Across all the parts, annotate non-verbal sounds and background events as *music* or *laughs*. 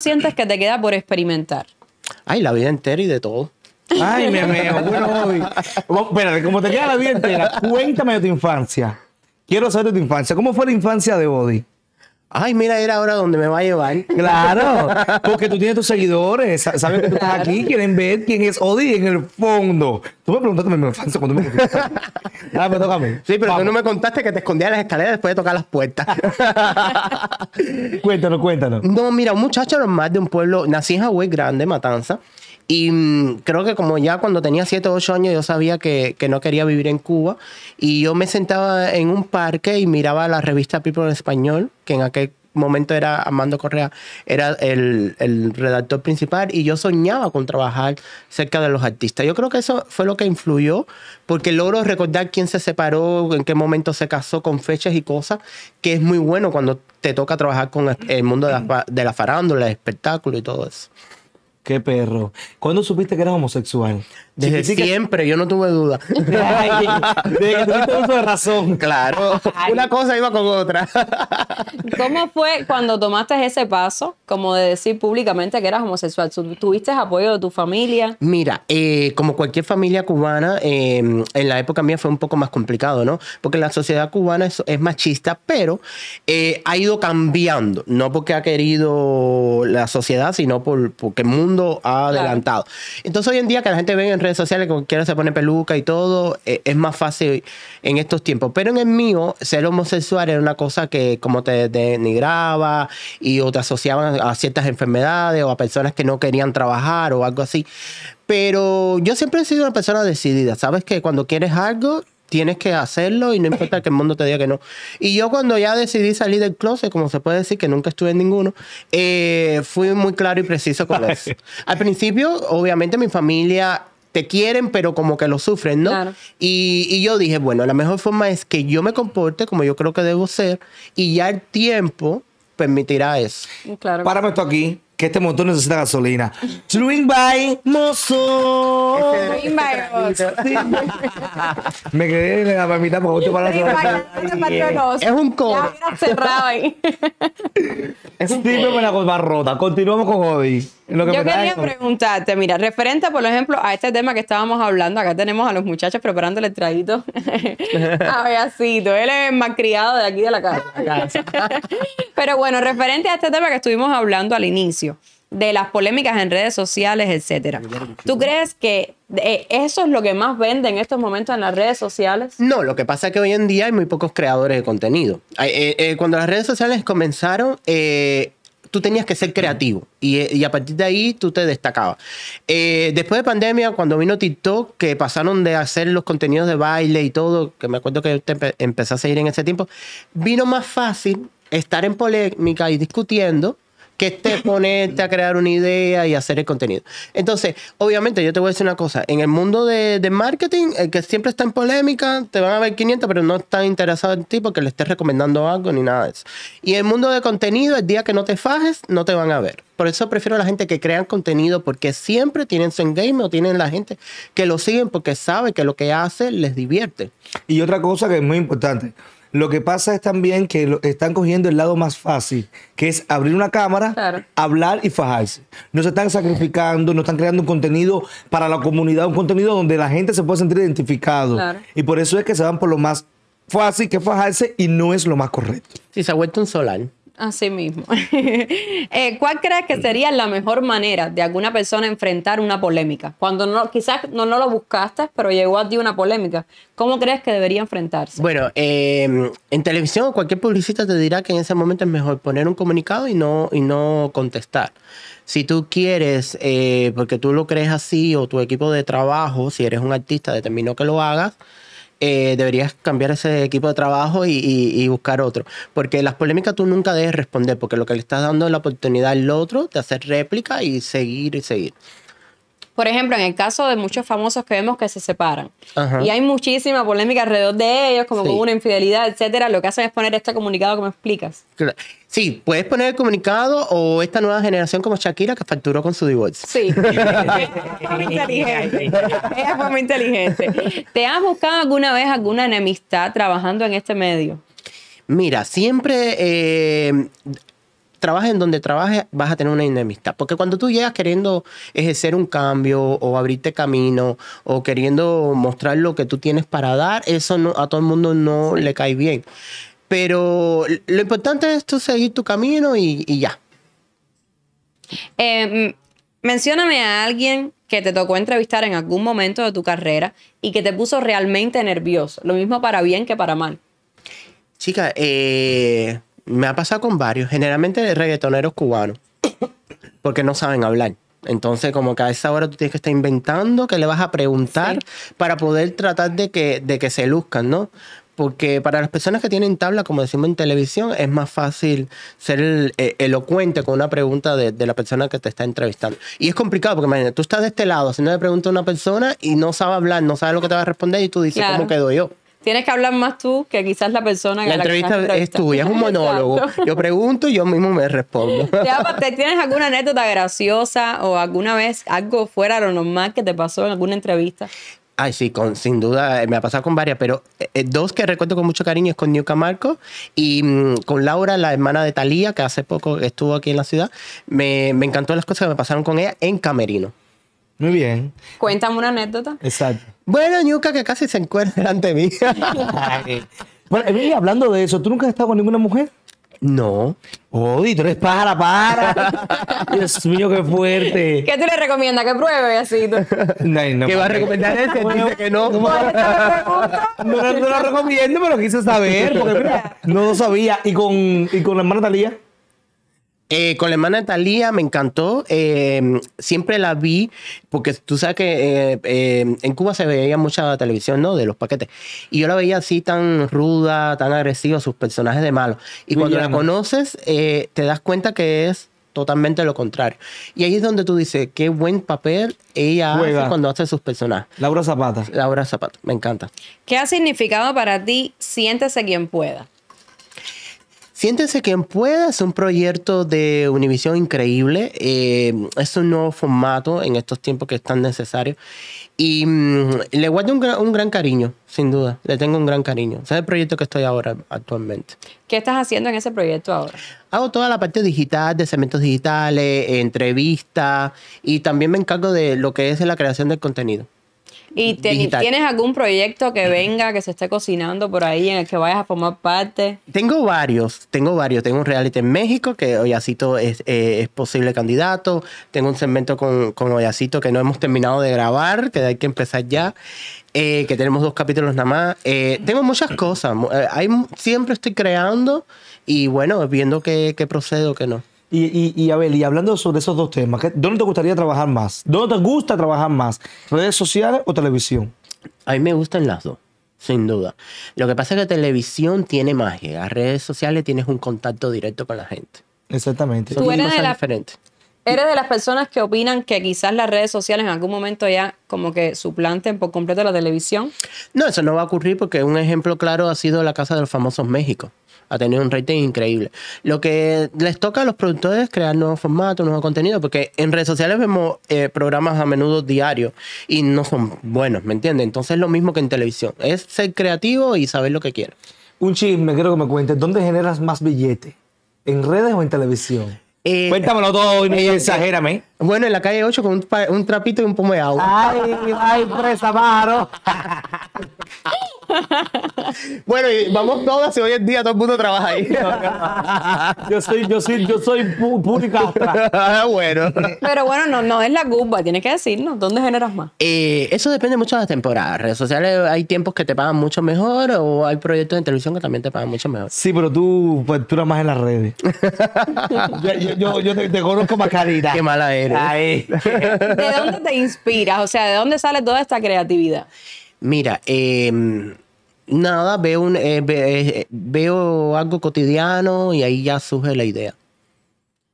sientes que te queda por experimentar? Ay, la vida entera y de todo. Ay, me amigo, Bueno, hoy. Espérate, como te queda la vida entera, cuéntame de tu infancia. Quiero saber de tu infancia. ¿Cómo fue la infancia de Body? Ay, mira, era ahora donde me va a llevar. *laughs* Claro, porque tú tienes tus seguidores, saben que tú estás aquí, quieren ver quién es Odi en el fondo. Tú me preguntaste, me cuando me Nada, pues, me Sí, pero tú no me contaste que te escondías en las escaleras después de tocar las puertas. cuéntanos, *laughs* cuéntanos. No, mira, un muchacho normal de un pueblo, nací en Hawái Grande, Matanza, y mm, creo que como ya cuando tenía 7 o 8 años yo sabía que, no quería vivir en Cuba y yo me sentaba en un parque y miraba la revista People en Español, que en aquel momento era Armando Correa, era el, redactor principal y yo soñaba con trabajar cerca de los artistas. Yo creo que eso fue lo que influyó porque logro recordar quién se separó, en qué momento se casó, con fechas y cosas, que es muy bueno cuando te toca trabajar con el mundo de la, de la farándula, el espectáculo y todo eso. Qué perro. ¿Cuándo supiste que eras homosexual? Desde siempre, yo no tuve duda. *laughs* De razón. Claro. Una cosa iba con otra. *laughs* ¿Cómo fue cuando tomaste ese paso, como de decir públicamente que eras homosexual? ¿Tuviste apoyo de tu familia? Mira, eh, como cualquier familia cubana, em, en la época mía fue un poco más complicado, ¿no? Porque la sociedad cubana es, machista, pero eh, ha ido cambiando. No porque ha querido la sociedad, sino por, porque el mundo ha adelantado. Entonces, hoy en día que la gente ve en sociales, sociales, quiera se pone peluca y todo, eh, es más fácil en estos tiempos. Pero en el mío, ser homosexual era una cosa que como te denigraba y o te asociaban a ciertas enfermedades o a personas que no querían trabajar o algo así. Pero yo siempre he sido una persona decidida, ¿sabes? Que cuando quieres algo, tienes que hacerlo y no importa que el mundo te diga que no. Y yo cuando ya decidí salir del closet, como se puede decir, que nunca estuve en ninguno, eh, fui muy claro y preciso con *laughs* eso. Al principio, obviamente, mi familia te quieren, pero como que lo sufren, ¿no? Claro. Y, yo dije, bueno, la mejor forma es que yo me comporte como yo creo que debo ser y ya el tiempo permitirá eso. Claro, Párame esto aquí que este motor necesita gasolina. Swing by mozo. Swing by este mozo. Me quedé en la mitad porque para la Es un coro. cerrado ahí. Es un tipo con la rota. Continuamos con Jody Yo quería preguntarte, mira, referente, por ejemplo, a este tema que estábamos hablando, acá tenemos a los muchachos preparando el estradito *laughs* a Beacito. Él es más criado de aquí de la casa. *laughs* Pero bueno, referente a este tema que estuvimos hablando al inicio, de las polémicas en redes sociales, etc. ¿Tú crees que eh, eso es lo que más vende en estos momentos en las redes sociales? No, lo que pasa es que hoy en día hay muy pocos creadores de contenido. Eh, eh, cuando las redes sociales comenzaron, tú tenías que ser creativo y, a partir de ahí tú te destacabas. después de pandemia, cuando vino TikTok, que pasaron de hacer los contenidos de baile y todo, que me acuerdo que usted empecé a seguir en ese tiempo, vino más fácil estar en polémica y discutiendo que te ponerte a crear una idea y hacer el contenido. Entonces, obviamente, yo te voy a decir una cosa. En el mundo de, marketing, el que siempre está en polémica, te van a ver 500, pero no están interesados en ti porque le estés recomendando algo ni nada de eso. Y en el mundo de contenido, el día que no te fajes, no te van a ver. Por eso prefiero a la gente que crean contenido porque siempre tienen su en-game o tienen la gente que lo siguen porque sabe que lo que hace les divierte. Y otra cosa que es muy importante. Lo que pasa es también que están cogiendo el lado más fácil, que es abrir una cámara, hablar y fajarse. No se están sacrificando, no están creando un contenido para la comunidad, un contenido donde la gente se pueda sentir identificado. Y por eso es que se van por lo más fácil que fajarse y no es lo más correcto. Sí, se ha vuelto un solar. Así mismo. *laughs* Eh, ¿Cuál crees que sería la mejor manera de alguna persona enfrentar una polémica? Cuando no, quizás no, no lo buscaste, pero llegó a ti una polémica. ¿Cómo crees que debería enfrentarse? Bueno, em, en televisión cualquier publicista te dirá que en ese momento es mejor poner un comunicado y no, y no contestar. Si tú quieres, eh, porque tú lo crees así o tu equipo de trabajo, si eres un artista, determinó que lo hagas, eh, deberías cambiar ese equipo de trabajo y, y, buscar otro. Porque las polémicas tú nunca debes responder, porque lo que le estás dando es la oportunidad al otro de hacer réplica y seguir y seguir por ejemplo, en el caso de muchos famosos que vemos que se separan y hay muchísima polémica alrededor de ellos, como con una infidelidad, etcétera, lo que hacen es poner este comunicado que me explicas. Sí, puedes poner el comunicado o esta nueva generación como Shakira que facturó con su divorcio. Sí. *laughs* Es muy inteligente. muy inteligente. ¿Te has buscado alguna vez alguna enemistad trabajando en este medio? Mira, siempre eh, trabajes en donde trabajes, vas a tener una enemistad. Porque cuando tú llegas queriendo ejercer un cambio o abrirte camino o queriendo mostrar lo que tú tienes para dar, eso a todo el mundo no le cae bien. Pero lo importante es tú seguir tu camino y, ya. Eh, mencióname a alguien que te tocó entrevistar en algún momento de tu carrera y que te puso realmente nervioso. Lo mismo para bien que para mal. Chica, eh, me ha pasado con varios, generalmente de reggaetoneros cubanos, *coughs* porque no saben hablar. Entonces, como que a esa hora tú tienes que estar inventando que le vas a preguntar para poder tratar de que, de que se luzcan, ¿no? Porque para las personas que tienen tabla, como decimos en televisión, es más fácil ser e, elocuente con una pregunta de, la persona que te está entrevistando. Y es complicado, porque imagínate, tú estás de este lado haciendo si le pregunta a una persona y no sabe hablar, no sabe lo que te va a responder y tú dices, ¿cómo quedo yo? Tienes que hablar más tú que quizás la persona que la, entrevista es tuya, es un monólogo. Yo pregunto y yo mismo me respondo. *laughs* ¿Tienes alguna anécdota graciosa o alguna vez algo fuera de lo normal que te pasó en alguna entrevista? Ay, sí, con, sin duda, eh, me ha pasado con varias, pero eh, eh, dos que recuerdo con mucho cariño es con newca Marco y mm, con Laura, la hermana de Talía, que hace poco estuvo aquí en la ciudad. Me, me encantó las cosas que me pasaron con ella en Camerino. Muy bien. Cuéntame una anécdota. Exacto. Bueno, Ñuca, que casi se encuentra delante de mí. bueno, hablando de eso, ¿tú nunca has estado con ninguna mujer? No. Oh, tú eres para, para. *laughs* Dios mío, qué fuerte. ¿Qué tú le recomiendas? Que pruebe así. Tú? *laughs* No, no, ¿Qué va a recomendar ese? dice que *laughs* no. No, lo recomiendo, pero quise saber. no lo sabía. ¿Y con, y con la hermana Talía? Eh, con la hermana Talía me encantó. Eh, siempre la vi, porque tú sabes que eh, en Cuba se veía mucha televisión, ¿no? De los paquetes. Y yo la veía así tan ruda, tan agresiva, sus personajes de malo. Y cuando la conoces, te das cuenta que es totalmente lo contrario. Y ahí es donde tú dices, qué buen papel ella hace cuando hace sus personajes. Laura Zapata. Laura Zapata, me encanta. ¿Qué ha significado para ti Siéntese quien pueda? Siéntense quien pueda, es un proyecto de Univisión increíble, eh, es un nuevo formato en estos tiempos que es tan necesario y mm, le guardo un, gran cariño, sin duda, le tengo un gran cariño. Ese es el proyecto que estoy ahora actualmente. ¿Qué estás haciendo en ese proyecto ahora? Hago toda la parte digital, de segmentos digitales, entrevistas y también me encargo de lo que es la creación del contenido. ¿Y tienes algún proyecto que venga, que se esté cocinando por ahí, en el que vayas a formar parte? Tengo varios, tengo varios. Tengo un reality en México, que Oyacito es, eh, es posible candidato. Tengo un segmento con, con Oyacito que no hemos terminado de grabar, que hay que empezar ya. Eh, que tenemos dos capítulos nada más. Eh, tengo muchas cosas. Hay, siempre estoy creando y bueno, viendo qué, qué procedo, qué no. Y, Abel, y hablando sobre esos dos temas, ¿dónde te gustaría trabajar más? ¿Dónde te gusta trabajar más? ¿Redes sociales o televisión? A mí me gustan las dos, sin duda. Lo que pasa es que televisión tiene magia. Las redes sociales tienes un contacto directo con la gente. Exactamente. Tú eres de Eres de las personas que opinan que quizás las redes sociales en algún momento ya como que suplanten por completo la televisión. No, eso no va a ocurrir porque un ejemplo claro ha sido la Casa de los Famosos México a tener un rating increíble. Lo que les toca a los productores es crear nuevos formatos, nuevos contenidos, porque en redes sociales vemos eh, programas a menudo diarios y no son buenos, ¿me entiendes? Entonces es lo mismo que en televisión, es ser creativo y saber lo que quieres. Un chisme, quiero que me cuentes, ¿dónde generas más billete? ¿En redes o en televisión? Eh, Cuéntamelo todo y no eh, exagérame. Bueno, en la calle 8 con un, trapito y un pomo de agua. Ay, ay, presa mano. bueno, y vamos todas y hoy en día todo el mundo trabaja ahí. yo soy, yo soy, yo soy pública. Ah, bueno. Pero bueno, no, no es la gumba. tienes que decirnos, ¿dónde generas más? Eh, eso depende mucho de las temporadas. Redes sociales hay tiempos que te pagan mucho mejor o hay proyectos de televisión que también te pagan mucho mejor. Sí, pero tú pues, tú eres más en las redes. *laughs* yo, te, te, conozco más carita Qué mala es. *laughs* ¿De dónde te inspiras? O sea, ¿de dónde sale toda esta creatividad? Mira, em, nada, veo, un, eh, eh, veo algo cotidiano y ahí ya surge la idea.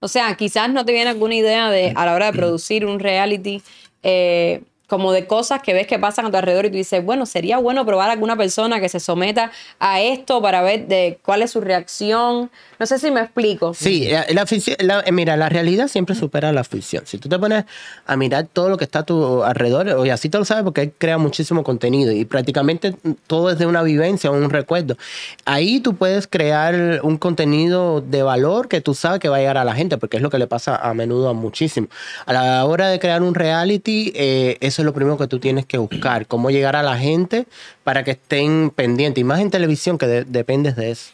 O sea, quizás no te viene alguna idea de a la hora de producir un reality. Eh, como de cosas que ves que pasan a tu alrededor y tú dices, bueno, sería bueno probar a alguna persona que se someta a esto para ver de cuál es su reacción. No sé si me explico. Sí, la, eh, mira, la realidad siempre supera la ficción. Si tú te pones a mirar todo lo que está a tu alrededor, y así tú lo sabes porque crea muchísimo contenido y prácticamente todo es de una vivencia, un recuerdo. Ahí tú puedes crear un contenido de valor que tú sabes que va a llegar a la gente, porque es lo que le pasa a menudo a muchísimo. A la hora de crear un reality, eh, es es lo primero que tú tienes que buscar, cómo llegar a la gente para que estén pendientes, y más en televisión que dependes de eso.